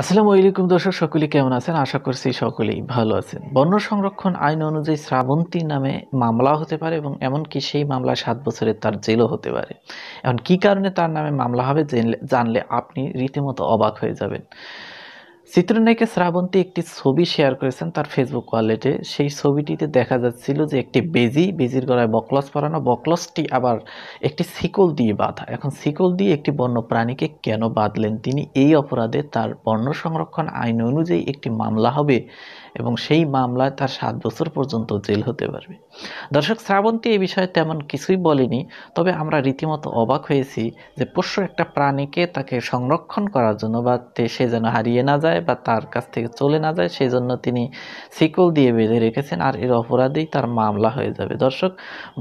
আসসালামু আলাইকুম দর্শক সকলে কেমন আছেন আশা করছি সকলেই ভালো আছেন বন্য সংরক্ষণ আইন অনুযায়ী শ্রাবন্তী নামে মামলা হতে পারে এবং এমনকি সেই মামলা সাত বছরের তার জেলও হতে পারে এখন কি কারণে তার নামে মামলা হবে জানলে আপনি রীতিমতো অবাক হয়ে যাবেন চিত্রনায়িকা শ্রাবন্তী একটি ছবি শেয়ার করেছেন তার ফেসবুক ওয়ালেটে সেই ছবিটিতে দেখা যাচ্ছিল যে একটি বেজি বেজির গলায় বকলস পরানো বকলসটি আবার একটি শিকল দিয়ে বাঁধা এখন শিকল দিয়ে একটি বন্য প্রাণীকে কেন বাঁধলেন তিনি এই অপরাধে তার বন্য সংরক্ষণ আইন অনুযায়ী একটি মামলা হবে এবং সেই মামলায় তার সাত বছর পর্যন্ত জেল হতে পারবে দর্শক শ্রাবন্তী এই বিষয়ে তেমন কিছুই বলেনি তবে আমরা রীতিমতো অবাক হয়েছি যে পোষ্য একটা প্রাণীকে তাকে সংরক্ষণ করার জন্য বা সে যেন হারিয়ে না যায় যায় বা তার কাছ থেকে চলে না যায় সেই জন্য তিনি সিকল দিয়ে বেঁধে রেখেছেন আর এর অপরাধেই তার মামলা হয়ে যাবে দর্শক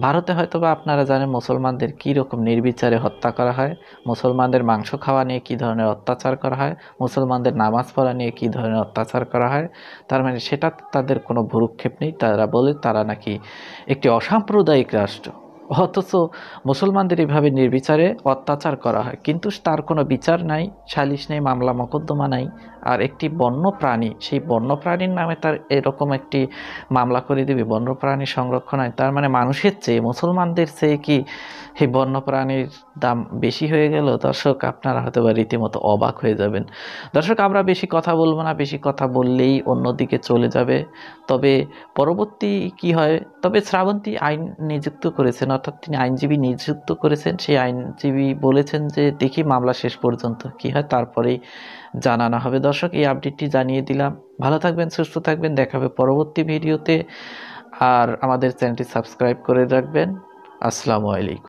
ভারতে হয়তো বা আপনারা জানেন মুসলমানদের কী রকম নির্বিচারে হত্যা করা হয় মুসলমানদের মাংস খাওয়া নিয়ে কী ধরনের অত্যাচার করা হয় মুসলমানদের নামাজ পড়া নিয়ে কী ধরনের অত্যাচার করা হয় তার মানে সেটা তাদের কোনো ভুরুক্ষেপ নেই তারা বলে তারা নাকি একটি অসাম্প্রদায়িক রাষ্ট্র অথচ মুসলমানদের এভাবে নির্বিচারে অত্যাচার করা হয় কিন্তু তার কোনো বিচার নাই সালিশ নেই মামলা মকদ্দমা নাই আর একটি বন্য প্রাণী সেই বন্য প্রাণীর নামে তার এরকম একটি মামলা করে দিবে বন্য প্রাণী সংরক্ষণ হয় তার মানে মানুষের চেয়ে মুসলমানদের চেয়ে কি সেই বন্য প্রাণীর দাম বেশি হয়ে গেল দর্শক আপনারা হয়তো বা রীতিমতো অবাক হয়ে যাবেন দর্শক আমরা বেশি কথা বলবো না বেশি কথা বললেই অন্যদিকে চলে যাবে তবে পরবর্তী কি হয় তবে শ্রাবন্তী আইন নিযুক্ত করেছেন অর্থাৎ তিনি আইনজীবী নিযুক্ত করেছেন সেই আইনজীবী বলেছেন যে দেখি মামলা শেষ পর্যন্ত কি হয় তারপরেই জানানো হবে দর্শক এই আপডেটটি জানিয়ে দিলাম ভালো থাকবেন সুস্থ থাকবেন দেখাবে পরবর্তী ভিডিওতে আর আমাদের চ্যানেলটি সাবস্ক্রাইব করে রাখবেন আসসালামু আলাইকুম